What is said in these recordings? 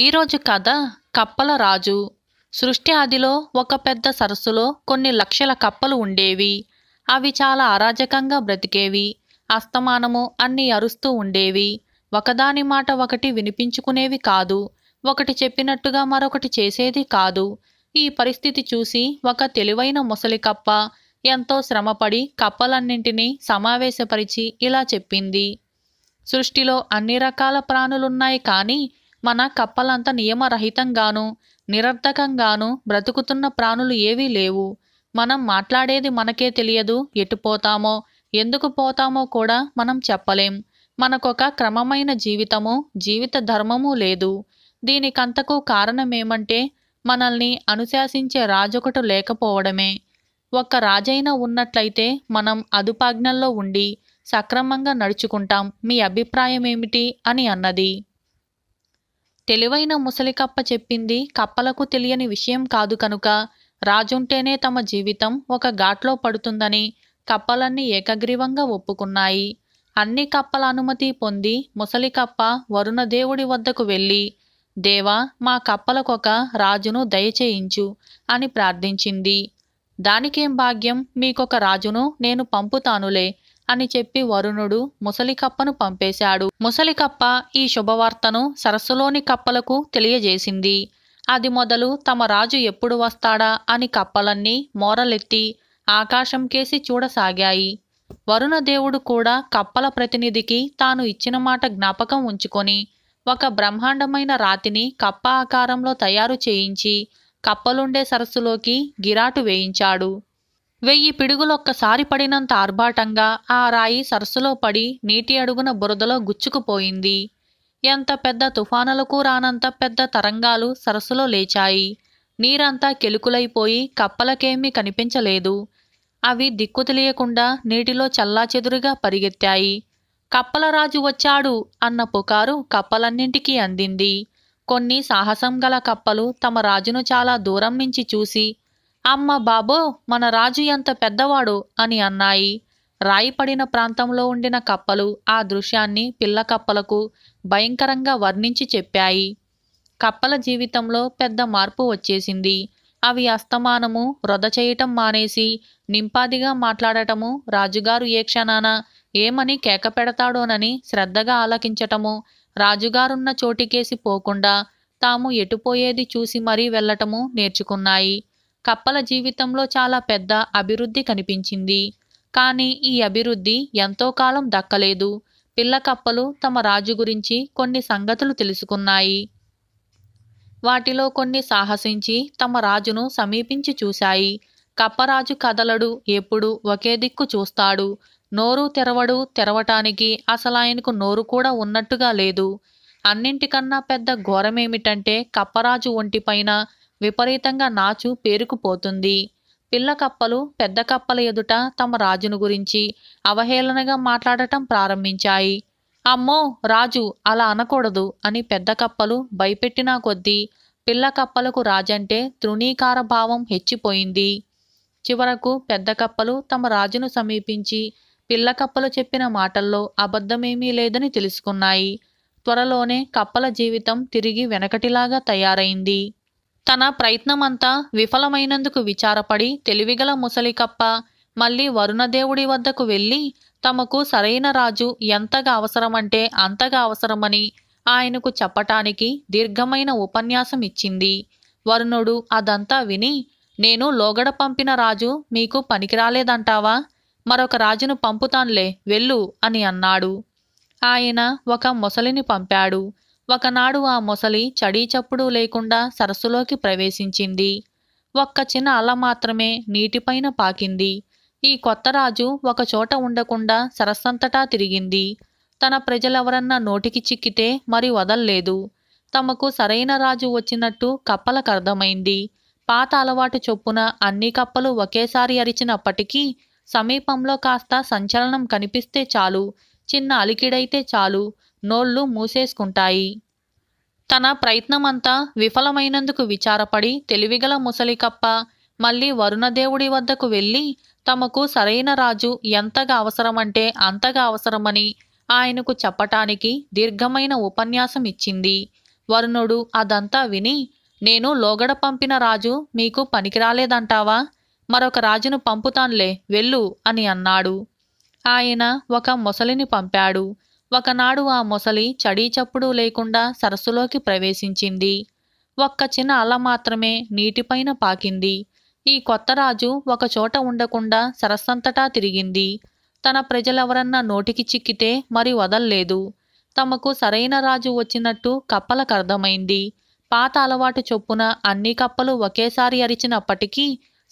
ఈరోజు కథ కప్పల రాజు సృష్టి ఆదిలో ఒక పెద్ద సరస్సులో కొన్ని లక్షల కప్పలు ఉండేవి అవి చాలా అరాజకంగా బ్రతికేవి అస్తమానము అన్ని అరుస్తూ ఉండేవి ఒకదాని మాట ఒకటి వినిపించుకునేవి కాదు ఒకటి చెప్పినట్టుగా మరొకటి చేసేది కాదు ఈ పరిస్థితి చూసి ఒక తెలివైన ముసలి కప్ప ఎంతో శ్రమపడి కప్పలన్నింటినీ సమావేశపరిచి ఇలా చెప్పింది సృష్టిలో అన్ని రకాల ప్రాణులున్నాయి కానీ మన కప్పలంత నియమరహితంగాను నిరర్థకంగాను బ్రతుకుతున్న ప్రాణులు ఏవీ లేవు మనం మాట్లాడేది మనకే తెలియదు ఎటు పోతామో ఎందుకు పోతామో కూడా మనం చెప్పలేం మనకొక క్రమమైన జీవితము జీవిత ధర్మము లేదు దీనికంతకు కారణమేమంటే మనల్ని అనుశాసించే రాజొకటు లేకపోవడమే ఒక్క రాజైన ఉన్నట్లయితే మనం అదుపాజ్ఞల్లో ఉండి సక్రమంగా నడుచుకుంటాం మీ అభిప్రాయం ఏమిటి అని అన్నది తెలివైన ముసలి కప్ప చెప్పింది కప్పలకు తెలియని విషయం కాదు కనుక రాజుంటేనే తమ జీవితం ఒక ఘాట్లో పడుతుందని కప్పలన్నీ ఏకగ్రీవంగా ఒప్పుకున్నాయి అన్ని కప్పల అనుమతి పొంది ముసలి కప్ప వరుణదేవుడి వద్దకు వెళ్ళి దేవా మా కప్పలకొక రాజును దయచేయించు అని ప్రార్థించింది దానికేం భాగ్యం మీకొక రాజును నేను పంపుతానులే అని చెప్పి వరుణుడు ముసలికప్పను పంపేశాడు ముసలికప్ప ఈ శుభవార్తను సరస్సులోని కప్పలకు తెలియజేసింది అది మొదలు తమ రాజు ఎప్పుడు వస్తాడా అని కప్పలన్నీ మోరలెత్తి ఆకాశంకేసి చూడసాగాయి వరుణదేవుడు కూడా కప్పల ప్రతినిధికి తాను ఇచ్చిన మాట జ్ఞాపకం ఉంచుకొని ఒక బ్రహ్మాండమైన రాతిని కప్ప ఆకారంలో తయారు చేయించి కప్పలుండే సరస్సులోకి గిరాటు వేయించాడు వెయ్యి పిడుగులొక్కసారి పడినంత ఆర్భాటంగా ఆ రాయి సరస్సులో పడి నీటి అడుగున బురదలో గుచ్చుకుపోయింది ఎంత పెద్ద తుఫానులకు రానంత పెద్ద తరంగాలు సరస్సులో లేచాయి నీరంతా కెలుకులైపోయి కప్పలకేమీ కనిపించలేదు అవి దిక్కు తెలియకుండా నీటిలో చల్లాచెదురుగా పరిగెత్తాయి కప్పలరాజు వచ్చాడు అన్న పుకారు కప్పలన్నింటికీ అందింది కొన్ని సాహసం గల కప్పలు తమ రాజును చాలా దూరం నుంచి చూసి అమ్మ బాబో మన రాజు ఎంత పెద్దవాడు అని అన్నాయి రాయిపడిన ప్రాంతంలో ఉండిన కప్పలు ఆ దృశ్యాన్ని పిల్ల కప్పలకు భయంకరంగా వర్ణించి చెప్పాయి కప్పల జీవితంలో పెద్ద మార్పు వచ్చేసింది అవి అస్తమానము వృధ చేయటం మానేసి నింపాదిగా మాట్లాడటము రాజుగారు ఏ క్షణాన ఏమని కేక పెడతాడోనని శ్రద్ధగా ఆలకించటము రాజుగారున్న చోటికేసి పోకుండా తాము ఎటుపోయేది చూసి మరీ వెళ్లటము నేర్చుకున్నాయి కప్పల జీవితంలో చాలా పెద్ద అభివృద్ధి కనిపించింది కానీ ఈ అభివృద్ధి ఎంతో కాలం దక్కలేదు పిల్ల కప్పలు తమ రాజు గురించి కొన్ని సంగతులు తెలుసుకున్నాయి వాటిలో కొన్ని సాహసించి తమ రాజును సమీపించి చూశాయి కప్పరాజు కదలడు ఎప్పుడు ఒకే దిక్కు చూస్తాడు నోరు తెరవడు తెరవటానికి అసలాయనకు నోరు కూడా ఉన్నట్టుగా లేదు అన్నింటికన్నా పెద్ద ఘోరమేమిటంటే కప్పరాజు ఒంటిపైన విపరీతంగా నాచు పేరుకుపోతుంది పిల్ల కప్పలు పెద్ద కప్పల ఎదుట తమ రాజును గురించి అవహేళనగా మాట్లాడటం ప్రారంభించాయి అమ్మో రాజు అలా అనకూడదు అని పెద్ద కప్పలు భయపెట్టినా కొద్దీ పిల్ల కప్పలకు రాజంటే తృణీకార భావం హెచ్చిపోయింది చివరకు పెద్ద కప్పలు తమ రాజును సమీపించి పిల్ల కప్పలు చెప్పిన మాటల్లో అబద్ధమేమీ లేదని తెలుసుకున్నాయి త్వరలోనే కప్పల జీవితం తిరిగి వెనకటిలాగా తయారైంది తన ప్రయత్నమంతా విఫలమైనందుకు విచారపడి తెలివిగల ముసలికప్ప మళ్ళీ వరుణదేవుడి వద్దకు వెళ్ళి తమకు సరైన రాజు ఎంతగా అవసరమంటే అంతగా అవసరమని ఆయనకు చెప్పటానికి దీర్ఘమైన ఉపన్యాసం ఇచ్చింది వరుణుడు అదంతా విని నేను లోగడ పంపిన రాజు మీకు పనికిరాలేదంటావా మరొక రాజును పంపుతాన్లే వెళ్ళు అని అన్నాడు ఆయన ఒక ముసలిని పంపాడు ఒకనాడు ఆ మొసలి చడీచప్పుడు లేకుండా సరస్సులోకి ప్రవేశించింది ఒక్క చిన్న అల మాత్రమే నీటిపైన పాకింది ఈ కొత్త రాజు ఒకచోట ఉండకుండా సరస్సంతటా తిరిగింది తన ప్రజలెవరన్నా నోటికి చిక్కితే మరి వదల్లేదు తమకు సరైన రాజు వచ్చినట్టు అర్థమైంది పాత అలవాటు చొప్పున అన్ని కప్పలు ఒకేసారి అరిచినప్పటికీ సమీపంలో కాస్త సంచలనం కనిపిస్తే చాలు చిన్న అలికిడైతే చాలు నోళ్లు మూసేసుకుంటాయి తన ప్రయత్నమంతా విఫలమైనందుకు విచారపడి తెలివిగల ముసలికప్ప మళ్ళీ వరుణదేవుడి వద్దకు వెళ్ళి తమకు సరైన రాజు ఎంతగా అవసరమంటే అంతగా అవసరమని ఆయనకు చెప్పటానికి దీర్ఘమైన ఉపన్యాసం ఇచ్చింది వరుణుడు అదంతా విని నేను లోగడ పంపిన రాజు మీకు పనికిరాలేదంటావా మరొక రాజును పంపుతాన్లే వెళ్ళు అని అన్నాడు ఆయన ఒక మొసలిని పంపాడు ఒకనాడు ఆ మొసలి చడీచప్పుడు లేకుండా సరస్సులోకి ప్రవేశించింది ఒక్క చిన్న అల మాత్రమే నీటిపైన పాకింది ఈ కొత్త రాజు ఒకచోట ఉండకుండా సరస్సంతటా తిరిగింది తన ప్రజలెవరన్నా నోటికి చిక్కితే మరి వదల్లేదు తమకు సరైన రాజు వచ్చినట్టు అర్థమైంది పాత అలవాటు చొప్పున అన్ని కప్పలు ఒకేసారి అరిచినప్పటికీ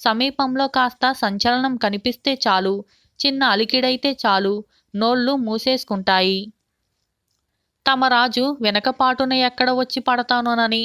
సమీపంలో కాస్త సంచలనం కనిపిస్తే చాలు చిన్న అలికిడైతే చాలు నోళ్లు మూసేసుకుంటాయి తమ రాజు వెనకపాటున ఎక్కడ వచ్చి పడతానోనని